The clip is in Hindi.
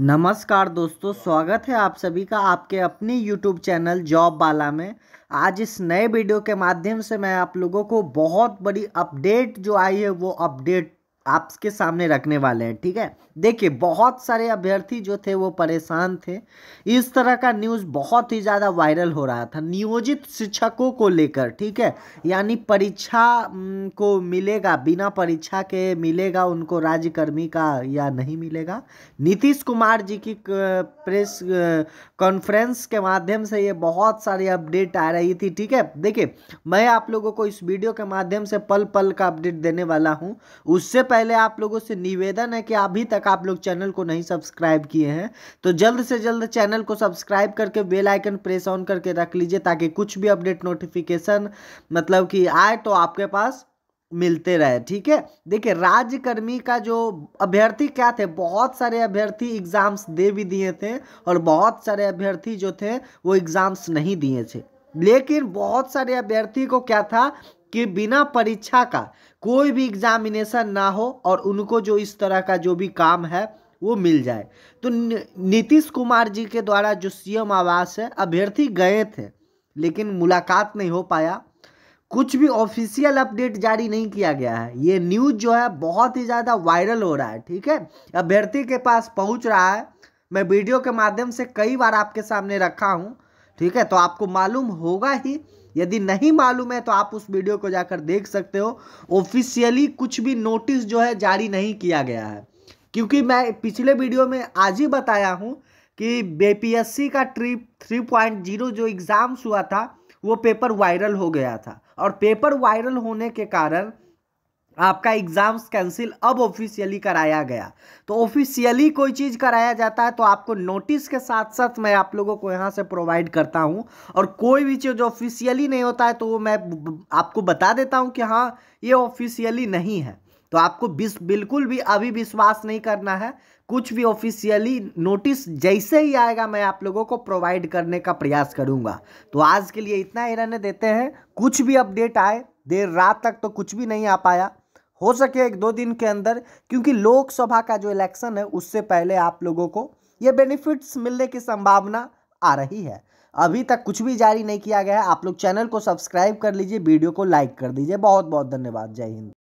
नमस्कार दोस्तों स्वागत है आप सभी का आपके अपने YouTube चैनल जॉब बाला में आज इस नए वीडियो के माध्यम से मैं आप लोगों को बहुत बड़ी अपडेट जो आई है वो अपडेट आपके सामने रखने वाले हैं ठीक है देखिए बहुत सारे अभ्यर्थी जो थे वो परेशान थे इस तरह का न्यूज़ बहुत ही ज़्यादा वायरल हो रहा था नियोजित शिक्षकों को लेकर ठीक है यानी परीक्षा को मिलेगा बिना परीक्षा के मिलेगा उनको राज्यकर्मी का या नहीं मिलेगा नीतीश कुमार जी की प्रेस कॉन्फ्रेंस के माध्यम से ये बहुत सारी अपडेट आ रही थी ठीक है देखिए मैं आप लोगों को इस वीडियो के माध्यम से पल पल का अपडेट देने वाला हूँ उससे पहले पहले आप लोगों से निवेदन है कि अभी तक आप लोग चैनल को नहीं सब्सक्राइब किए हैं तो जल्द से जल्द चैनल को सब्सक्राइब करके बेल आइकन प्रेस ऑन करके रख लीजिए ताकि कुछ भी अपडेट नोटिफिकेशन मतलब कि आए तो आपके पास मिलते रहे ठीक है देखिए राज्यकर्मी का जो अभ्यर्थी क्या थे बहुत सारे अभ्यर्थी एग्जाम्स दे भी दिए थे और बहुत सारे अभ्यर्थी जो थे वो एग्जाम्स नहीं दिए थे लेकिन बहुत सारे अभ्यर्थी को क्या था कि बिना परीक्षा का कोई भी एग्जामिनेशन ना हो और उनको जो इस तरह का जो भी काम है वो मिल जाए तो नीतीश कुमार जी के द्वारा जो सीएम आवास है अभ्यर्थी गए थे लेकिन मुलाकात नहीं हो पाया कुछ भी ऑफिशियल अपडेट जारी नहीं किया गया है ये न्यूज़ जो है बहुत ही ज़्यादा वायरल हो रहा है ठीक है अभ्यर्थी के पास पहुंच रहा है मैं वीडियो के माध्यम से कई बार आपके सामने रखा हूं ठीक है तो आपको मालूम होगा ही यदि नहीं मालूम है तो आप उस वीडियो को जाकर देख सकते हो ऑफिशियली कुछ भी नोटिस जो है जारी नहीं किया गया है क्योंकि मैं पिछले वीडियो में आज ही बताया हूँ कि बीपीएससी का ट्रिप थ्री पॉइंट जीरो जो एग्ज़ाम्स हुआ था वो पेपर वायरल हो गया था और पेपर वायरल होने के कारण आपका एग्ज़ाम्स कैंसिल अब ऑफिशियली कराया गया तो ऑफिशियली कोई चीज़ कराया जाता है तो आपको नोटिस के साथ साथ मैं आप लोगों को यहाँ से प्रोवाइड करता हूँ और कोई भी चीज़ ऑफिशियली नहीं होता है तो वो मैं आपको बता देता हूँ कि हाँ ये ऑफिशियली नहीं है तो आपको बिस बिल्कुल भी अभी विश्वास नहीं करना है कुछ भी ऑफिशियली नोटिस जैसे ही आएगा मैं आप लोगों को प्रोवाइड करने का प्रयास करूंगा तो आज के लिए इतना ही रहने देते हैं कुछ भी अपडेट आए देर रात तक तो कुछ भी नहीं आ पाया हो सके एक दो दिन के अंदर क्योंकि लोकसभा का जो इलेक्शन है उससे पहले आप लोगों को ये बेनिफिट्स मिलने की संभावना आ रही है अभी तक कुछ भी जारी नहीं किया गया है आप लोग चैनल को सब्सक्राइब कर लीजिए वीडियो को लाइक कर दीजिए बहुत बहुत धन्यवाद जय हिंद